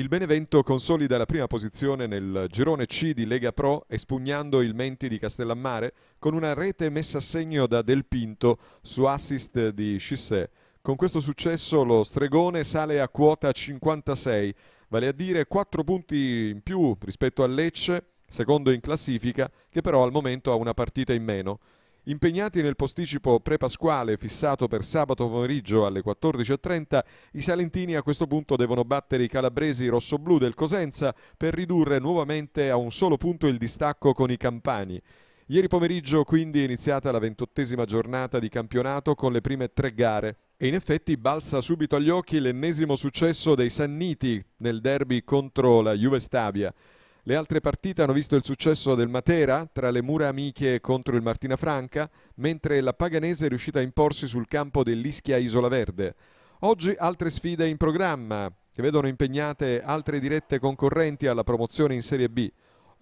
Il Benevento consolida la prima posizione nel girone C di Lega Pro espugnando il Menti di Castellammare con una rete messa a segno da Del Pinto su assist di Scissé. Con questo successo lo Stregone sale a quota 56, vale a dire 4 punti in più rispetto al Lecce, secondo in classifica, che però al momento ha una partita in meno. Impegnati nel posticipo prepasquale fissato per sabato pomeriggio alle 14.30, i salentini a questo punto devono battere i calabresi rossoblù del Cosenza per ridurre nuovamente a un solo punto il distacco con i campani. Ieri pomeriggio quindi è iniziata la ventottesima giornata di campionato con le prime tre gare. E in effetti balza subito agli occhi l'ennesimo successo dei Sanniti nel derby contro la Juve Stabia. Le altre partite hanno visto il successo del Matera tra le mura amiche contro il Martina Franca, mentre la Paganese è riuscita a imporsi sul campo dell'Ischia Isola Verde. Oggi altre sfide in programma, che vedono impegnate altre dirette concorrenti alla promozione in Serie B.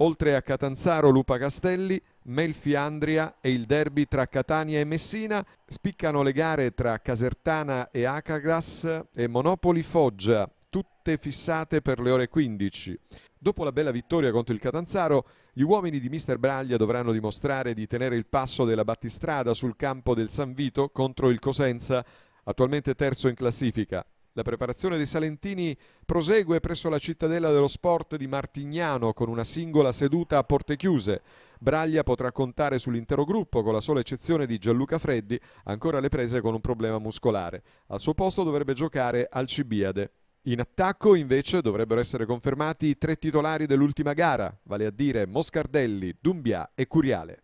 Oltre a Catanzaro, Lupa Castelli, Melfi Andria e il derby tra Catania e Messina, spiccano le gare tra Casertana e Acagras e Monopoli Foggia, tutte fissate per le ore 15. Dopo la bella vittoria contro il Catanzaro, gli uomini di Mister Braglia dovranno dimostrare di tenere il passo della battistrada sul campo del San Vito contro il Cosenza, attualmente terzo in classifica. La preparazione dei Salentini prosegue presso la cittadella dello sport di Martignano con una singola seduta a porte chiuse. Braglia potrà contare sull'intero gruppo con la sola eccezione di Gianluca Freddi, ancora alle prese con un problema muscolare. Al suo posto dovrebbe giocare Alcibiade. In attacco invece dovrebbero essere confermati i tre titolari dell'ultima gara, vale a dire Moscardelli, Dumbia e Curiale.